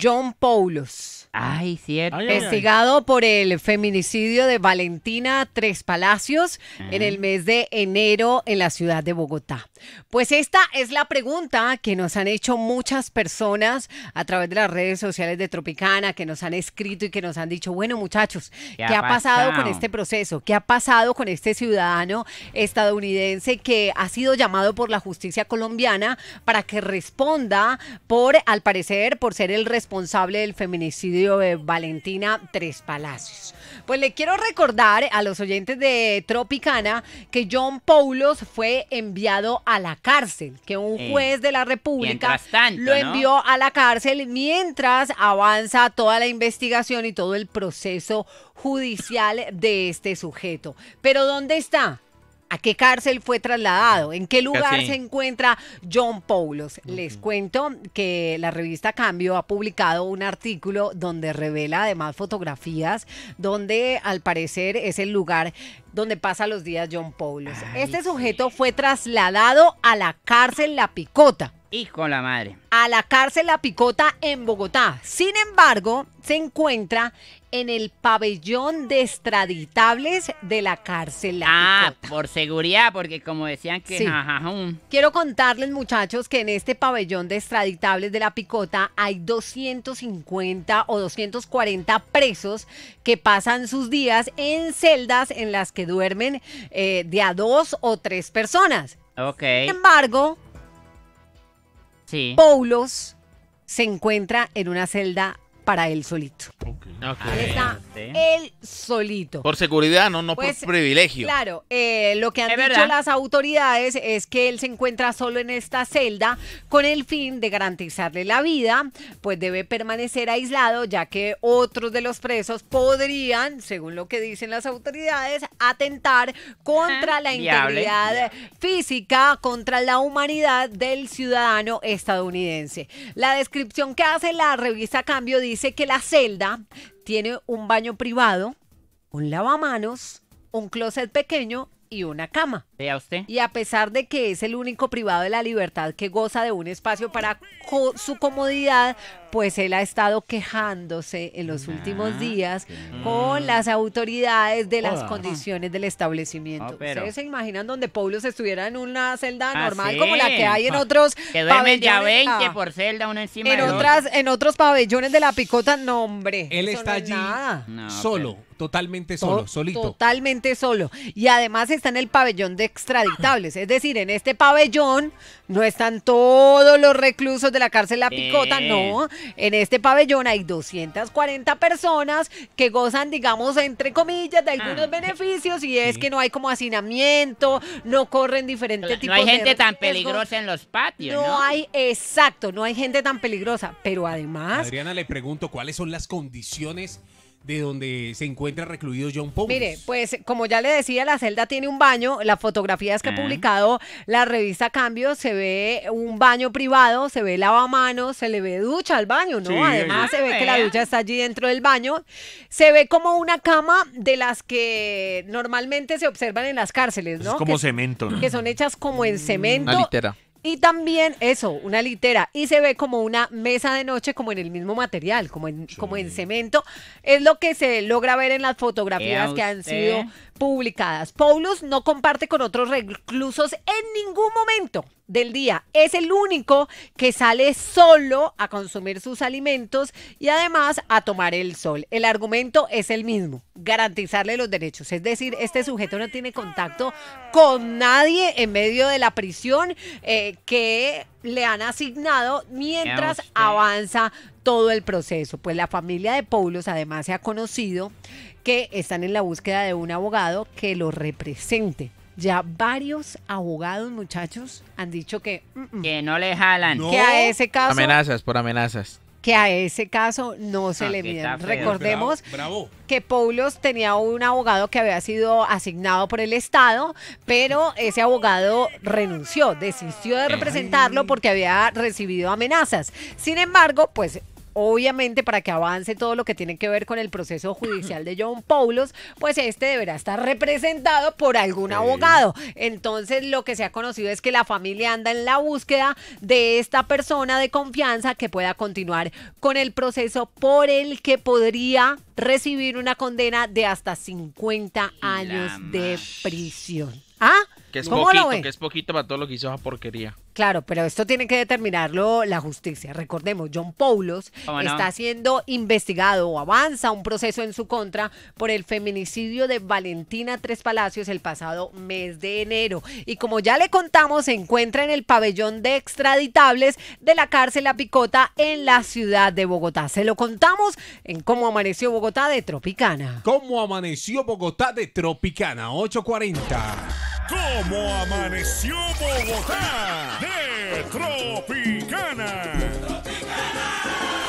John Paulos. Ay, cierto. investigado por el feminicidio de Valentina Tres Palacios en el mes de enero en la ciudad de Bogotá. Pues esta es la pregunta que nos han hecho muchas personas a través de las redes sociales de Tropicana, que nos han escrito y que nos han dicho, bueno muchachos, ¿qué, ha pasado, pasado con este proceso? ¿Qué ha pasado con este ciudadano estadounidense que ha sido llamado por la justicia colombiana para que responda por, al parecer, por ser el responsable responsable del feminicidio de Valentina Tres Palacios. Pues le quiero recordar a los oyentes de Tropicana que John Paulos fue enviado a la cárcel, que un eh, juez de la República lo envió a la cárcel mientras avanza toda la investigación y todo el proceso judicial de este sujeto. Pero ¿dónde está? ¿A qué cárcel fue trasladado? ¿En qué lugar se encuentra John Paulos? Les cuento que la revista Cambio ha publicado un artículo donde revela además fotografías donde al parecer es el lugar donde pasa los días John Paulos. este sujeto fue trasladado a la cárcel La Picota y con la madre. A la cárcel La Picota en Bogotá. Sin embargo, se encuentra en el pabellón de extraditables de la cárcel La Ah, por seguridad, porque como decían que... Sí. Quiero contarles, muchachos, que en este pabellón de extraditables de La Picota hay 250 o 240 presos que pasan sus días en celdas en las que duermen eh, de a dos o tres personas. Ok. Sin embargo, sí. Paulos se encuentra en una celda para él solito. Ahí está él solito. Por seguridad, no, no por pues, privilegio. Claro, eh, lo que han dicho las autoridades es que él se encuentra solo en esta celda con el fin de garantizarle la vida, pues debe permanecer aislado ya que otros de los presos podrían, según lo que dicen las autoridades, atentar contra la integridad física, contra la humanidad del ciudadano estadounidense. La descripción que hace la revista Cambio dice que la celda tiene un baño privado, un lavamanos, un closet pequeño y una cama. Vea usted. Y a pesar de que es el único privado de la libertad que goza de un espacio para su comodidad, pues él ha estado quejándose en los últimos ah, días con las autoridades de las condiciones del establecimiento. ¿Ustedes se imaginan donde Pablo se estuviera en una celda ah, normal como la que hay en otros que ya 20 ah. por celda una encima en otras en otros pabellones de la picota no hombre. Él está allí solo. Totalmente solo, solito. Totalmente solo. Y además está en el pabellón de extraditables. Es decir, en este pabellón no están todos los reclusos de la cárcel La Picota, no. En este pabellón hay 240 personas que gozan, digamos, entre comillas, de algunos ah. beneficios y es que no hay como hacinamiento, no corren diferentes tipos de... No hay gente tan peligrosa en los patios. No, no, hay, exacto, no hay gente tan peligrosa, pero además... Adriana, le pregunto, ¿cuáles son las condiciones? de donde se encuentra recluido John Powers. Mire, pues como ya le decía, la celda tiene un baño. Las fotografías que ha publicado la revista Cambio se ve un baño privado, se ve lavamanos, se le ve ducha al baño, ¿no? Además se ve que la ducha está allí dentro del baño. Se ve como una cama de las que normalmente se observan en las cárceles, ¿no? Es como cemento, ¿no? Que son hechas como en cemento. Una litera. Y también eso, una litera. Y se ve como una mesa de noche, como en el mismo material, como en, como en cemento. Es lo que se logra ver en las fotografías que han sido publicadas. Paulus no comparte con otros reclusos en ningún momento del día. Es el único que sale solo a consumir sus alimentos y además a tomar el sol. El argumento es el mismo, garantizarle los derechos. Es decir, este sujeto no tiene contacto con nadie en medio de la prisión eh, que le han asignado mientras avanza todo el proceso. Pues la familia de Paulos además se ha conocido que están en la búsqueda de un abogado que lo represente ya varios abogados, muchachos, han dicho que, que no le jalan. que a ese caso... Amenazas por amenazas que a ese caso no se ah, le Recordemos que Paulos tenía un abogado que había sido asignado por el Estado, pero ese abogado renunció, desistió de representarlo porque había recibido amenazas. Sin embargo, pues obviamente para que avance todo lo que tiene que ver con el proceso judicial de John Paulos, pues este deberá estar representado por algún abogado. Entonces lo que se ha conocido es que la familia anda en la búsqueda de esta persona de confianza que pueda continuar con el proceso por el que podría recibir una condena de hasta 50 años de prisión. ¿Ah? es poquito, que es poquito para todo lo que hizo esa porquería. Claro, pero esto tiene que determinarlo la justicia. Recordemos, John Paulos ah, está siendo investigado o avanza un proceso en su contra por el feminicidio de Valentina Tres Palacios el pasado mes de enero. Y como ya le contamos, se encuentra en el pabellón de extraditables de la cárcel a Picota en la ciudad de Bogotá. Se lo contamos en cómo amaneció Bogotá de Tropicana. ¿Cómo amaneció Bogotá de Tropicana? 840. ¿Cómo amaneció Bogotá? De Tropicana. Tropicana.